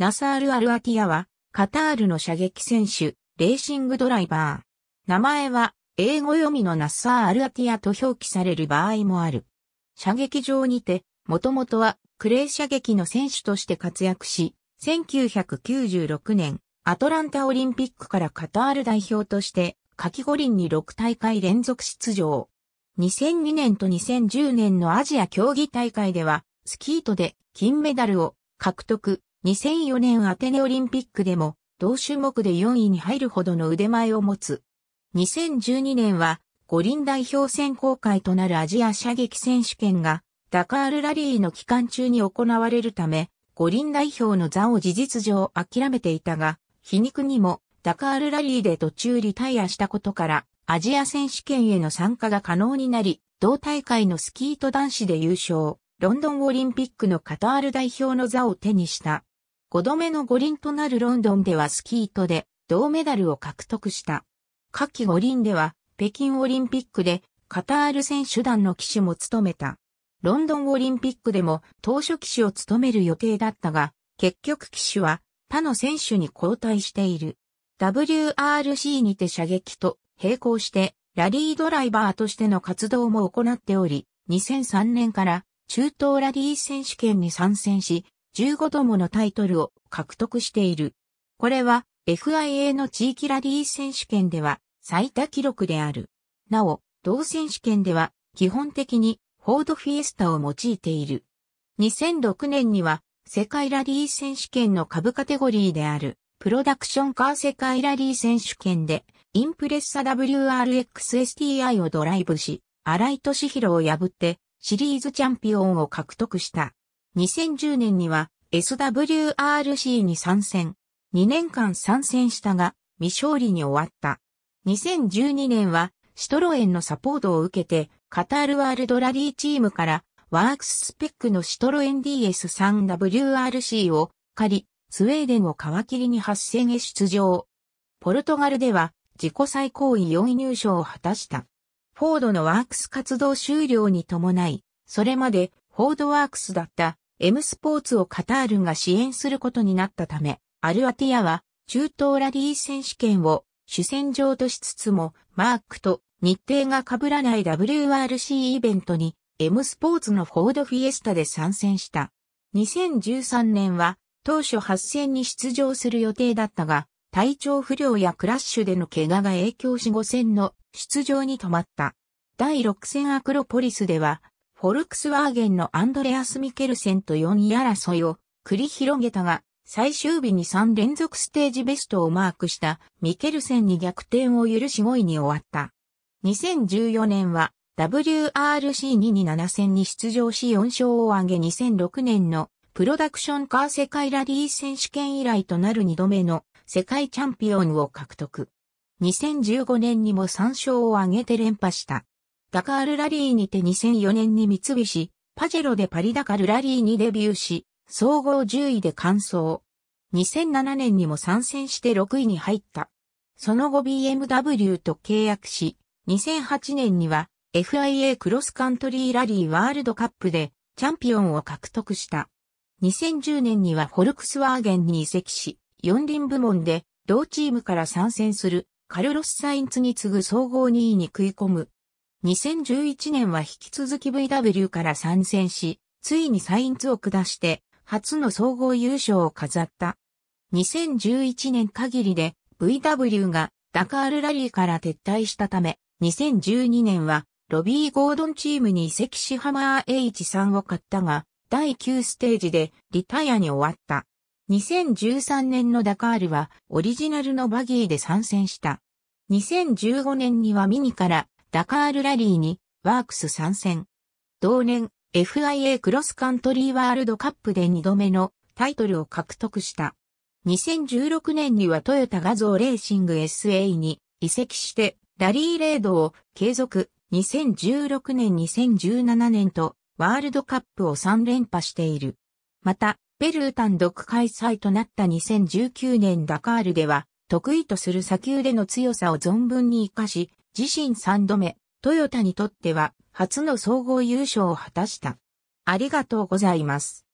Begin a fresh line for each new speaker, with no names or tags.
ナサール・アルアティアは、カタールの射撃選手、レーシングドライバー。名前は、英語読みのナッサー・アルアティアと表記される場合もある。射撃場にて、もともとは、クレー射撃の選手として活躍し、1996年、アトランタオリンピックからカタール代表として、夏季五輪に6大会連続出場。2002年と2010年のアジア競技大会では、スキートで金メダルを獲得、2004年アテネオリンピックでも同種目で4位に入るほどの腕前を持つ。2012年は五輪代表選考会となるアジア射撃選手権がダカールラリーの期間中に行われるため五輪代表の座を事実上諦めていたが皮肉にもダカールラリーで途中リタイアしたことからアジア選手権への参加が可能になり同大会のスキート男子で優勝ロンドンオリンピックのカタール代表の座を手にした。5度目の五輪となるロンドンではスキートで銅メダルを獲得した。夏季五輪では北京オリンピックでカタール選手団の騎手も務めた。ロンドンオリンピックでも当初騎手を務める予定だったが、結局騎手は他の選手に交代している。WRC にて射撃と並行してラリードライバーとしての活動も行っており、2003年から中東ラリー選手権に参戦し、15度ものタイトルを獲得している。これは FIA の地域ラリー選手権では最多記録である。なお、同選手権では基本的にフォードフィエスタを用いている。2006年には世界ラリー選手権の株カテゴリーであるプロダクションカー世界ラリー選手権でインプレッサ WRXSTI をドライブし、荒井敏弘を破ってシリーズチャンピオンを獲得した。2010年には SWRC に参戦。2年間参戦したが、未勝利に終わった。2012年は、シトロエンのサポートを受けて、カタールワールドラリーチームから、ワークススペックのシトロエン DS3WRC を借り、スウェーデンを皮切りに8戦へ出場。ポルトガルでは、自己最高位4位入賞を果たした。フォードのワークス活動終了に伴い、それまでフォードワークスだった M スポーツをカタールが支援することになったため、アルアティアは中東ラリー選手権を主戦場としつつも、マークと日程が被らない WRC イベントに M スポーツのフォードフィエスタで参戦した。2013年は当初8戦に出場する予定だったが、体調不良やクラッシュでの怪我が影響し5戦の出場に止まった。第6戦アクロポリスではフォルクスワーゲンのアンドレアス・ミケルセンと4位争いを繰り広げたが、最終日に3連続ステージベストをマークしたミケルセンに逆転を許し5位に終わった。2014年は WRC227 戦に出場し4勝を挙げ2006年のプロダクションカー世界ラリー選手権以来となる2度目の世界チャンピオンを獲得。2015年にも3勝を挙げて連覇した。ダカールラリーにて2004年に三菱、パジェロでパリダカルラリーにデビューし、総合10位で完走。2007年にも参戦して6位に入った。その後 BMW と契約し、2008年には FIA クロスカントリーラリーワールドカップでチャンピオンを獲得した。2010年にはフォルクスワーゲンに移籍し、四輪部門で同チームから参戦するカルロス・サインツに次ぐ総合2位に食い込む2011年は引き続き VW から参戦し、ついにサインズを下して、初の総合優勝を飾った。2011年限りで VW がダカールラリーから撤退したため、2012年はロビー・ゴードンチームに移籍しハマー H3 を買ったが、第9ステージでリタイアに終わった。2013年のダカールはオリジナルのバギーで参戦した。2015年にはミニからダカールラリーにワークス参戦。同年 FIA クロスカントリーワールドカップで2度目のタイトルを獲得した。2016年にはトヨタ画像レーシング SA に移籍してラリーレードを継続2016年2017年とワールドカップを3連覇している。また、ペルー単独開催となった2019年ダカールでは得意とする砂丘での強さを存分に活かし、自身3度目、トヨタにとっては初の総合優勝を果たした。ありがとうございます。